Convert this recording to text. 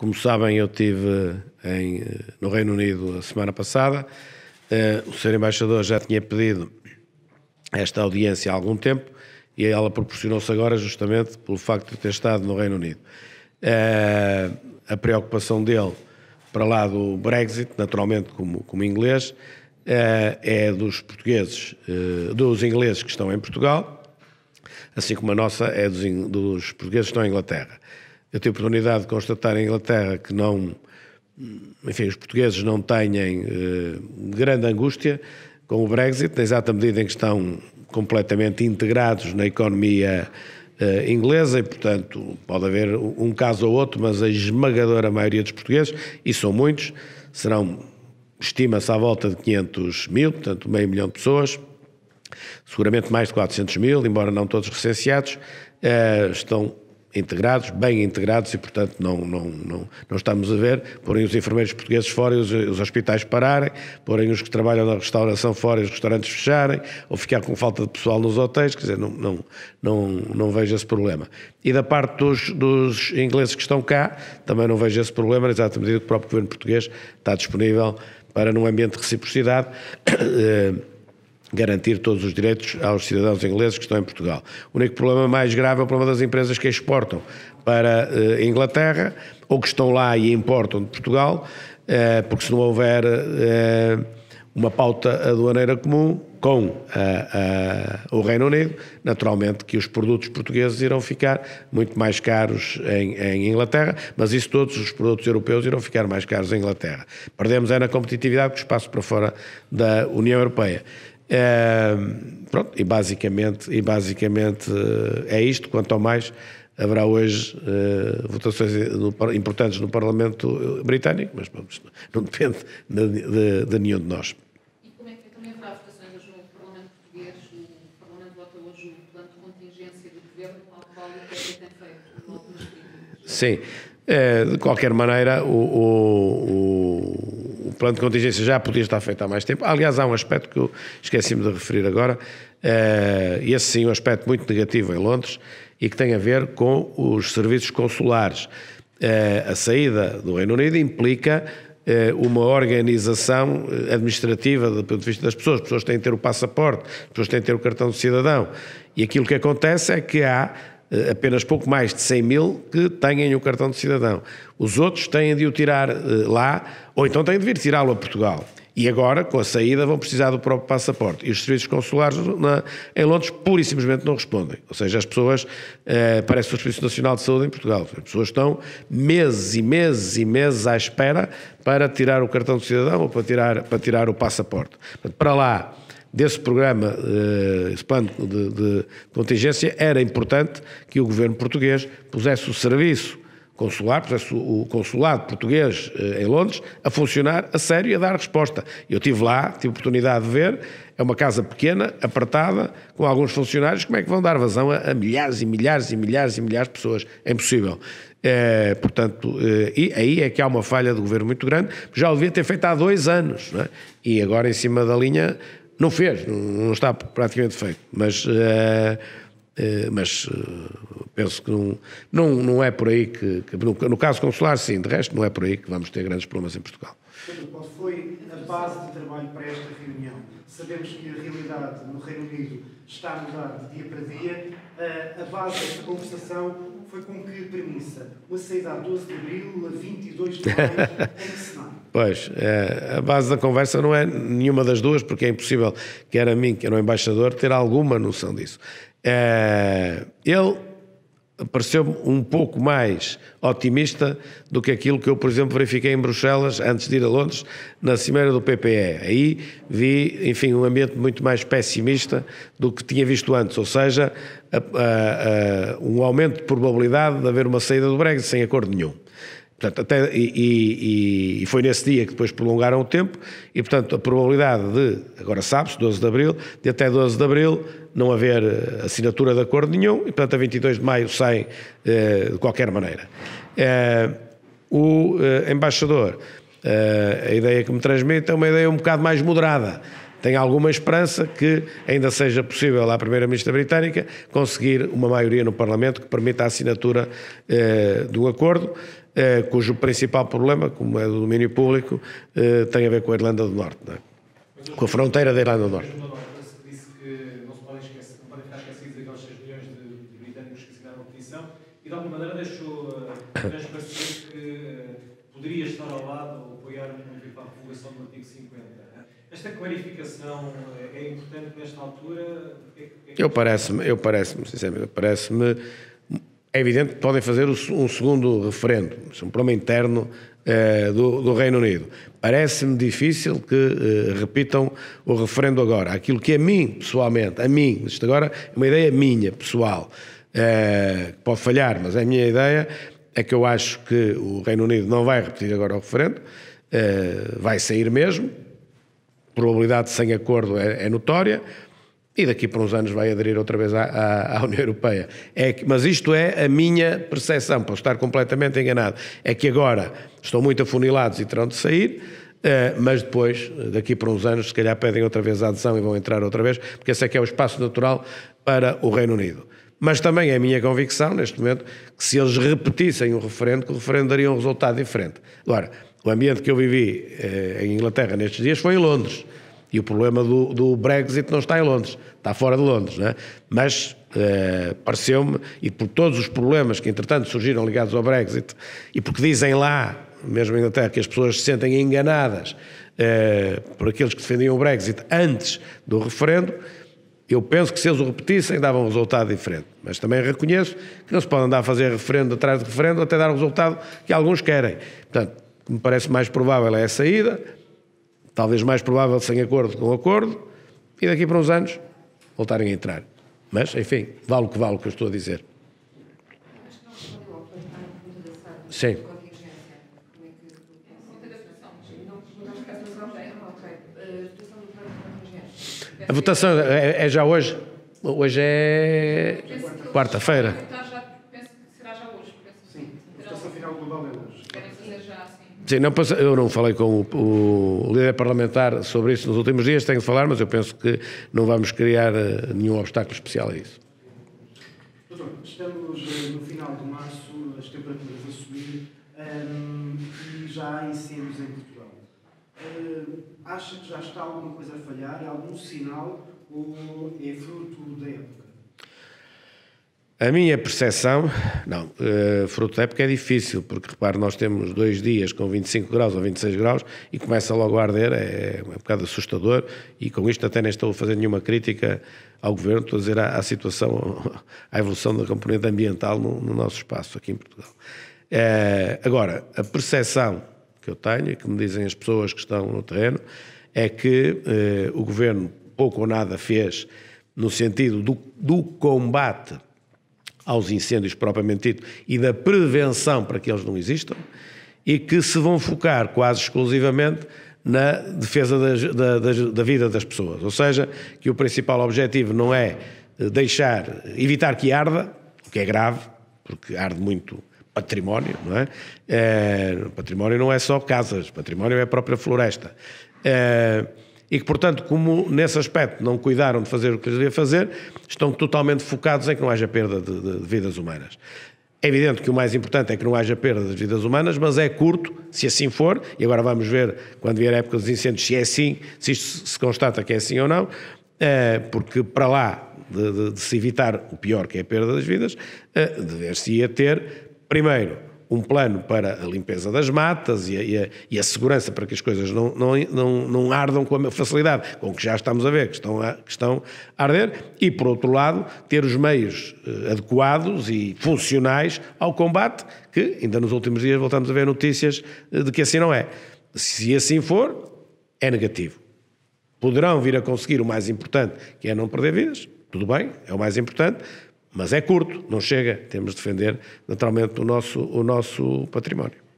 Como sabem, eu tive em, no Reino Unido a semana passada. Eh, o Sr. Embaixador já tinha pedido esta audiência há algum tempo e ela proporcionou-se agora justamente pelo facto de ter estado no Reino Unido. Eh, a preocupação dele para lá do Brexit, naturalmente como, como inglês, eh, é dos portugueses, dos ingleses que estão em Portugal, assim como a nossa é dos, dos portugueses que estão em Inglaterra. Eu tive a oportunidade de constatar em Inglaterra que não, enfim, os portugueses não têm eh, grande angústia com o Brexit, na exata medida em que estão completamente integrados na economia eh, inglesa e, portanto, pode haver um caso ou outro, mas a esmagadora maioria dos portugueses, e são muitos, serão, estima-se, à volta de 500 mil, portanto, meio milhão de pessoas, seguramente mais de 400 mil, embora não todos recenseados, eh, estão integrados, bem integrados e, portanto, não, não, não, não estamos a ver porem os enfermeiros portugueses fora e os, os, hospitais pararem, porem os que trabalham na restauração fora e os restaurantes fecharem, ou ficar com falta de pessoal nos hotéis, quer dizer, não, não, não, não vejo esse problema. E da parte dos, dos ingleses que estão cá, também não vejo esse problema, exatamente medida que o próprio governo português está disponível para, num ambiente de reciprocidade, eh, garantir todos os direitos aos cidadãos ingleses que estão em Portugal. O único problema mais grave é o problema das empresas que exportam para a eh, Inglaterra ou que estão lá e importam de Portugal, eh, porque se não houver eh, uma pauta aduaneira comum com o Reino Unido, naturalmente que os produtos portugueses irão ficar muito mais caros em, Inglaterra, mas isso todos os produtos europeus irão ficar mais caros em Inglaterra. Perdemos é na competitividade o espaço para fora da União Europeia. É, pronto, e basicamente, e basicamente eh, é isto, quanto ao mais haverá hoje eh, votações no, importantes no Parlamento eh, Britânico, mas não depende de, de, de, nenhum de nós. E como é que também no Parlamento Português? O Parlamento vota hoje plano de contingência do Governo, ao qual o tem feito Sim. de qualquer maneira, o, o plano de contingência já podia estar feito há mais tempo. Aliás, há um aspecto que eu esqueci-me de referir agora, uh, esse sim, um aspecto muito negativo em Londres e que tem a ver com os serviços consulares. Uh, a saída do Reino Unido implica eh, uma organização administrativa do ponto de vista das pessoas. As pessoas têm que ter o passaporte, as pessoas têm que ter o cartão de cidadão. E aquilo que acontece é que há eh, apenas pouco mais de 100 mil que têm o cartão de cidadão. Os outros têm de o tirar eh, lá, ou então têm de vir tirá-lo a Portugal. E agora, com a saída, vão precisar do próprio passaporte. E os serviços consulares na, em Londres, pura e simplesmente, não respondem. Ou seja, as pessoas, eh, parece o Serviço Nacional de Saúde em Portugal, as pessoas estão meses e meses e meses à espera para tirar o cartão de cidadão ou para tirar, para tirar o passaporte. Portanto, para lá, desse programa eh, esse plano de, de contingência, era importante que o governo português pusesse o serviço consular, o consulado português eh, em Londres, a funcionar a sério e a dar resposta. Eu tive lá, tive oportunidade de ver, é uma casa pequena, apertada, com alguns funcionários, como é que vão dar vazão a, a milhares e milhares e milhares e milhares de pessoas? É impossível. É, portanto, é, e aí é que há uma falha do governo muito grande, já o devia ter feito há dois anos, é? e agora em cima da linha não fez, não, está praticamente feito, mas, uh, uh, mas uh, penso que não, não, não é por aí que, que no, no, caso consular, sim, de resto, não é por aí que vamos ter grandes problemas em Portugal. Qual foi a base de trabalho para esta reunião? Sabemos que a realidade no Reino Unido está a mudar de dia para dia. A base desta conversação foi com que premissa? Uma saída a 12 de abril, a 22 de abril, em que Pois, é, a base da conversa não é nenhuma das duas, porque é impossível, quer a mim, quer o embaixador, ter alguma noção disso. É, ele pareceu-me um pouco mais otimista do que aquilo que eu, por exemplo, verifiquei em Bruxelas, antes de ir a Londres, na cimeira do PPE. Aí vi, enfim, um ambiente muito mais pessimista do que tinha visto antes, ou seja, a, a, a, um aumento de probabilidade de haver uma saída do Brexit sem acordo nenhum. Portanto, até, e, e, e, foi nesse dia que depois prolongaram o tempo, e portanto a probabilidade de, agora sabe-se, 12 de Abril, de até 12 de Abril não haver eh, assinatura de acordo nenhum, e portanto a 22 de Maio saem eh, de qualquer maneira. Eh, o eh, embaixador, eh, a ideia que me transmite é uma ideia um bocado mais moderada. Tem alguma esperança que ainda seja possível à Primeira-Ministra Britânica conseguir uma maioria no Parlamento que permita a assinatura eh, do acordo eh, cujo principal problema, como é do domínio público, eh, tem a ver com a Irlanda do Norte, é? com a fronteira da Irlanda do Norte. De alguma maneira deixou eh, que eh, poderia estar ao lado ou apoiar para tipo a do artigo 50. É? Esta clarificação eh, é importante nesta altura? É é eu parece-me, eu parece-me, sinceramente, parece-me é evidente que podem fazer um segundo referendo, é um problema interno eh, do, do, Reino Unido. Parece-me difícil que eh, repitam o referendo agora. Aquilo que a mim, pessoalmente, a mim, isto agora é uma ideia minha, pessoal, eh, pode falhar, mas é a minha ideia, é que eu acho que o Reino Unido não vai repetir agora o referendo, eh, vai sair mesmo, a probabilidade sem acordo é, é notória, e daqui para uns anos vai aderir outra vez à, à, à União Europeia. É que, mas isto é a minha percepção, posso estar completamente enganado. É que agora estão muito afunilados e terão de sair, Uh, mas depois, daqui para uns anos, se calhar pedem outra vez a adesão e vão entrar outra vez, porque esse é que é o espaço natural para o Reino Unido. Mas também é a minha convicção, neste momento, que se eles repetissem o referendo, que o referendo daria um resultado diferente. Agora, o ambiente que eu vivi eh, em Inglaterra nestes dias foi em Londres. E o problema do, do Brexit não está em Londres, está fora de Londres, não é? Mas eh, pareceu-me, e por todos os problemas que entretanto surgiram ligados ao Brexit, e porque dizem lá, mesmo em Inglaterra, que as pessoas se sentem enganadas eh, por aqueles que defendiam o Brexit antes do referendo, eu penso que se eles o repetissem, dava um resultado diferente. Mas também reconheço que não se pode andar a fazer referendo atrás de referendo até dar o resultado que alguns querem. Portanto, me parece mais provável é a saída, talvez mais provável sem acordo com o acordo, e daqui para uns anos voltarem a entrar. Mas, enfim, vale o que vale o que eu estou a dizer. Sim. A votação é, é já hoje? Hoje é quarta-feira. Sim, não eu não falei com o, o, líder parlamentar sobre isso nos últimos dias, tenho de falar, mas eu penso que não vamos criar eh, nenhum obstáculo especial a isso. Doutor, estamos eh, no final de março, as temperaturas a subir um, ehm, e já há incêndios em Portugal. Uh, acha que já está alguma coisa a falhar? Algum sinal? Ou é fruto da época? A minha percepção, não, uh, fruto da época é difícil, porque repare, nós temos dois dias com 25 graus ou 26 graus e começa logo a arder, é, é um bocado assustador e com isto até nem estou a fazer nenhuma crítica ao Governo, estou a dizer à, à situação, à evolução da componente ambiental no, no nosso espaço aqui em Portugal. Uh, agora, a percepção que eu tenho e que me dizem as pessoas que estão no terreno é que uh, o Governo pouco ou nada fez no sentido do, do combate aos incêndios propriamente dito e da prevenção para que eles não existam, e que se vão focar quase exclusivamente na defesa das, da, das, da vida das pessoas. Ou seja, que o principal objetivo não é eh, deixar, evitar que arda, o que é grave, porque arde muito património, não é? é património não é só casas, património é a própria floresta. É, e que, portanto, como nesse aspecto não cuidaram de fazer o que lhes devia fazer, estão totalmente focados em que não haja perda de, de, de vidas humanas. É evidente que o mais importante é que não haja perda de vidas humanas, mas é curto, se assim for, e agora vamos ver quando vier a época dos incêndios se é assim, se isto se constata que é assim ou não, eh, porque para lá de, de, de se evitar o pior que é a perda das vidas, eh, dever-se-ia ter, primeiro, um plano para a limpeza das matas e a, e a, e a segurança para que as coisas não, não, não, não ardam com a facilidade com que já estamos a ver que estão a, que estão a arder, e por outro lado, ter os meios eh, adequados e funcionais ao combate, que ainda nos últimos dias voltamos a ver notícias eh, de que assim não é. Se assim for, é negativo. Poderão vir a conseguir o mais importante, que é não perder vidas, tudo bem, é o mais importante, mas é curto, não chega, temos de defender naturalmente o nosso, o nosso património.